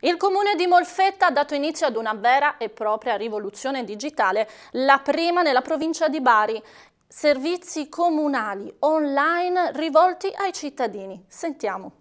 Il comune di Molfetta ha dato inizio ad una vera e propria rivoluzione digitale, la prima nella provincia di Bari. Servizi comunali online rivolti ai cittadini. Sentiamo.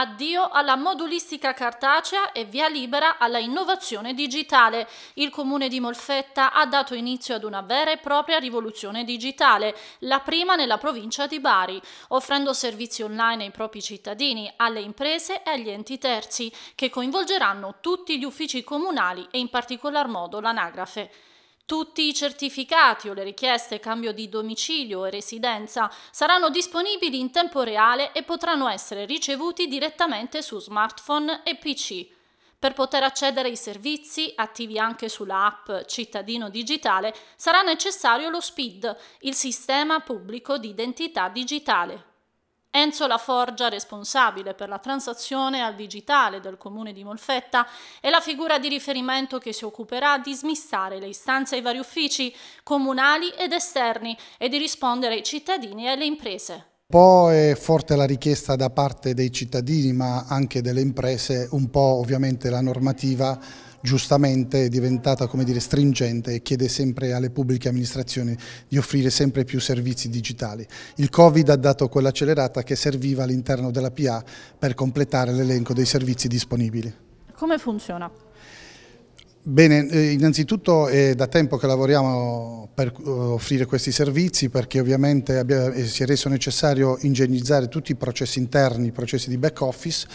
Addio alla modulistica cartacea e via libera alla innovazione digitale. Il comune di Molfetta ha dato inizio ad una vera e propria rivoluzione digitale, la prima nella provincia di Bari, offrendo servizi online ai propri cittadini, alle imprese e agli enti terzi, che coinvolgeranno tutti gli uffici comunali e in particolar modo l'anagrafe. Tutti i certificati o le richieste cambio di domicilio e residenza saranno disponibili in tempo reale e potranno essere ricevuti direttamente su smartphone e PC. Per poter accedere ai servizi, attivi anche sulla app Cittadino Digitale, sarà necessario lo SPID, il Sistema Pubblico di Identità Digitale. Enzo La Forgia, responsabile per la transazione al digitale del comune di Molfetta, è la figura di riferimento che si occuperà di smistare le istanze ai vari uffici comunali ed esterni e di rispondere ai cittadini e alle imprese. Un Po' è forte la richiesta da parte dei cittadini ma anche delle imprese, un po' ovviamente la normativa giustamente è diventata come dire, stringente e chiede sempre alle pubbliche amministrazioni di offrire sempre più servizi digitali. Il Covid ha dato quell'accelerata che serviva all'interno della PA per completare l'elenco dei servizi disponibili. Come funziona? Bene, eh, innanzitutto è da tempo che lavoriamo per eh, offrire questi servizi perché ovviamente eh, si è reso necessario ingegnizzare tutti i processi interni, i processi di back office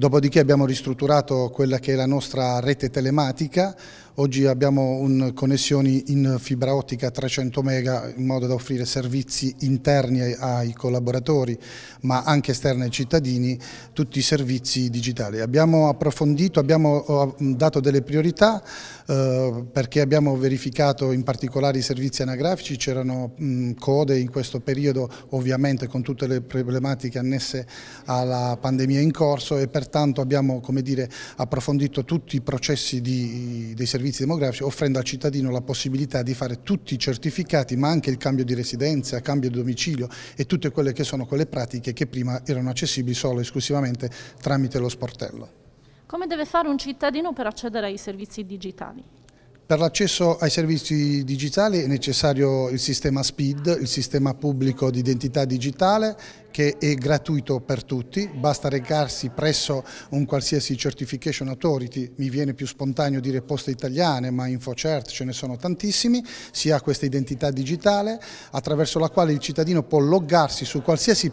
Dopodiché abbiamo ristrutturato quella che è la nostra rete telematica, oggi abbiamo connessioni in fibra ottica 300 mega in modo da offrire servizi interni ai collaboratori ma anche esterni ai cittadini, tutti i servizi digitali. Abbiamo approfondito, abbiamo eh, dato delle priorità eh, perché abbiamo verificato in particolare i servizi anagrafici, c'erano code in questo periodo ovviamente con tutte le problematiche annesse alla pandemia in corso e per pertanto abbiamo dire, approfondito tutti i processi di, dei servizi demografici offrendo al cittadino la possibilità di fare tutti i certificati ma anche il cambio di residenza, cambio di domicilio e tutte quelle che sono quelle pratiche che prima erano accessibili solo e esclusivamente tramite lo sportello. Come deve fare un cittadino per accedere ai servizi digitali? Per l'accesso ai servizi digitali è necessario il sistema SPID, il sistema pubblico di identità digitale che è gratuito per tutti, basta recarsi presso un qualsiasi certification authority, mi viene più spontaneo dire poste italiane, ma InfoCert ce ne sono tantissimi, si ha questa identità digitale attraverso la quale il cittadino può loggarsi su qualsiasi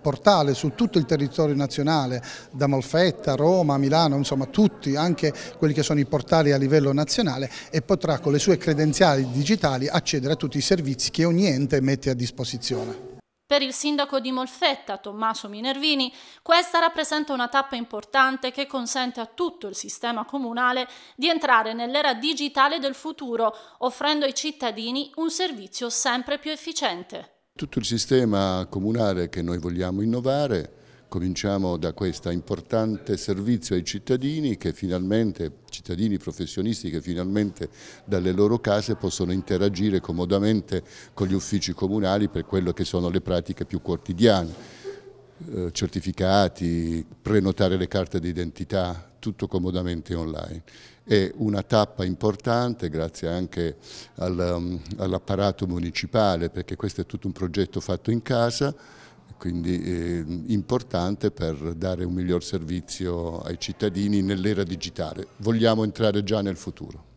portale su tutto il territorio nazionale, da Molfetta, Roma, Milano, insomma tutti, anche quelli che sono i portali a livello nazionale e potrà con le sue credenziali digitali accedere a tutti i servizi che ogni ente mette a disposizione. Per il sindaco di Molfetta, Tommaso Minervini, questa rappresenta una tappa importante che consente a tutto il sistema comunale di entrare nell'era digitale del futuro, offrendo ai cittadini un servizio sempre più efficiente. Tutto il sistema comunale che noi vogliamo innovare Cominciamo da questo importante servizio ai cittadini, che finalmente, cittadini professionisti che finalmente dalle loro case possono interagire comodamente con gli uffici comunali per quello che sono le pratiche più quotidiane eh, certificati, prenotare le carte d'identità, tutto comodamente online. È una tappa importante grazie anche mm, all'apparato municipale perché questo è tutto un progetto fatto in casa quindi eh, importante per dare un miglior servizio ai cittadini nell'era digitale. Vogliamo entrare già nel futuro.